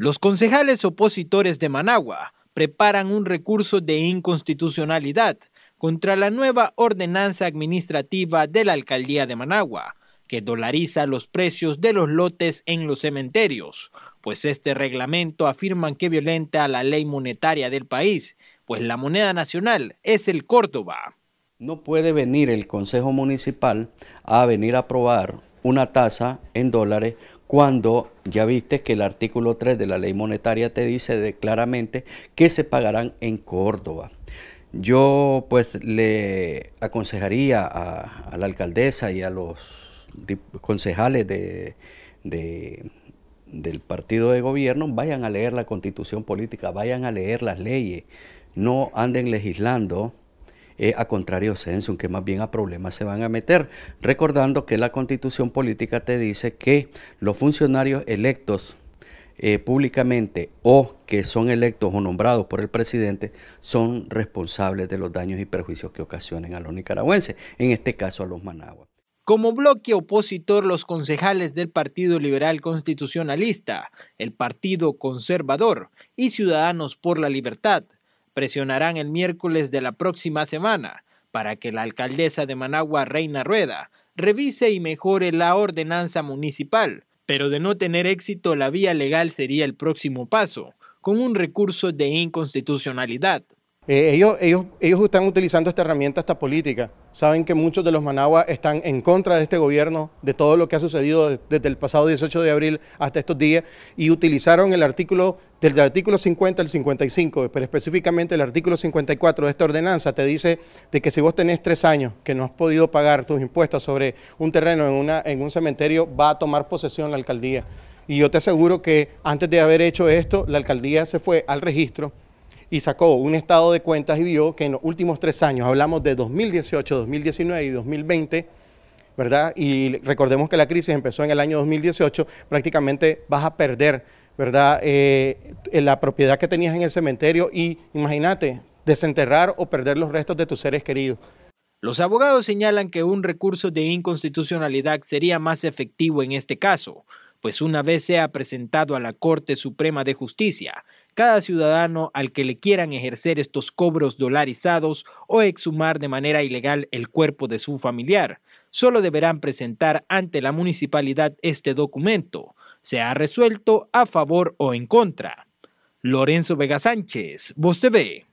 Los concejales opositores de Managua preparan un recurso de inconstitucionalidad contra la nueva ordenanza administrativa de la alcaldía de Managua, que dolariza los precios de los lotes en los cementerios, pues este reglamento afirman que violenta la ley monetaria del país, pues la moneda nacional es el Córdoba. No puede venir el Consejo Municipal a venir a aprobar una tasa en dólares cuando ya viste que el artículo 3 de la ley monetaria te dice claramente que se pagarán en Córdoba. Yo pues le aconsejaría a, la alcaldesa y a los concejales del partido de gobierno, vayan a leer la constitución política, vayan a leer las leyes, no anden legislando eh, a contrario sensum, que más bien a problemas se van a meter. Recordando que la constitución política te dice que los funcionarios electos eh, públicamente o que son electos o nombrados por el presidente son responsables de los daños y perjuicios que ocasionen a los nicaragüenses, en este caso a los managua. Como bloque opositor, los concejales del Partido Liberal Constitucionalista, el Partido Conservador y Ciudadanos por la Libertad presionarán el miércoles de la próxima semana para que la alcaldesa de Managua, Reina Rueda, revise y mejore la ordenanza municipal, pero de no tener éxito la vía legal sería el próximo paso, con un recurso de inconstitucionalidad. Eh, ellos, están utilizando esta herramienta, esta política. Saben que muchos de los Managua están en contra de este gobierno, de todo lo que ha sucedido desde el pasado 18 de abril hasta estos días, y utilizaron el artículo, del artículo 50 al 55, pero específicamente el artículo 54 de esta ordenanza, te dice de que si vos tenés tres años que no has podido pagar tus impuestos sobre un terreno en un cementerio, va a tomar posesión la alcaldía. Y yo te aseguro que antes de haber hecho esto, la alcaldía se fue al registro, y sacó un estado de cuentas y vio que en los últimos tres años, hablamos de 2018, 2019 y 2020, ¿verdad? Y recordemos que la crisis empezó en el año 2018, prácticamente vas a perder, ¿verdad? Eh, eh, la propiedad que tenías en el cementerio y imagínate, desenterrar o perder los restos de tus seres queridos. Los abogados señalan que un recurso de inconstitucionalidad sería más efectivo en este caso, pues una vez sea presentado a la Corte Suprema de Justicia, cada ciudadano al que le quieran ejercer estos cobros dolarizados o exhumar de manera ilegal el cuerpo de su familiar, solo deberán presentar ante la municipalidad este documento, Se ha resuelto a favor o en contra. Lorenzo Vega Sánchez, Voz TV.